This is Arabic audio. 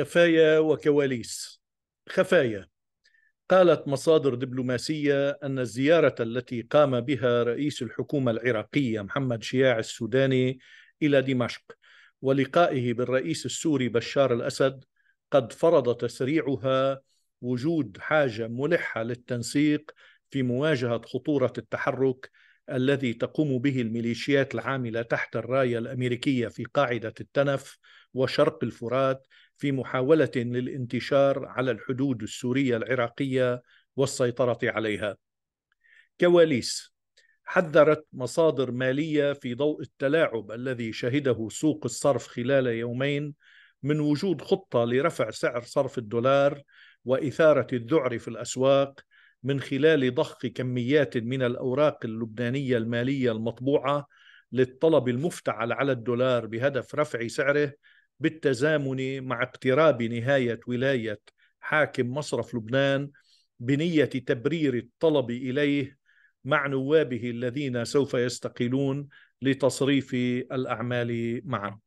خفايا وكواليس خفايا قالت مصادر دبلوماسيه ان الزياره التي قام بها رئيس الحكومه العراقيه محمد شياع السوداني الى دمشق ولقائه بالرئيس السوري بشار الاسد قد فرض تسريعها وجود حاجه ملحه للتنسيق في مواجهه خطوره التحرك الذي تقوم به الميليشيات العامله تحت الرايه الامريكيه في قاعده التنف وشرق الفرات في محاوله للانتشار على الحدود السوريه العراقيه والسيطره عليها. كواليس حذرت مصادر ماليه في ضوء التلاعب الذي شهده سوق الصرف خلال يومين من وجود خطه لرفع سعر صرف الدولار واثاره الذعر في الاسواق من خلال ضخ كميات من الاوراق اللبنانيه الماليه المطبوعه للطلب المفتعل على الدولار بهدف رفع سعره بالتزامن مع اقتراب نهاية ولاية حاكم مصرف لبنان بنية تبرير الطلب إليه مع نوابه الذين سوف يستقيلون لتصريف الأعمال معا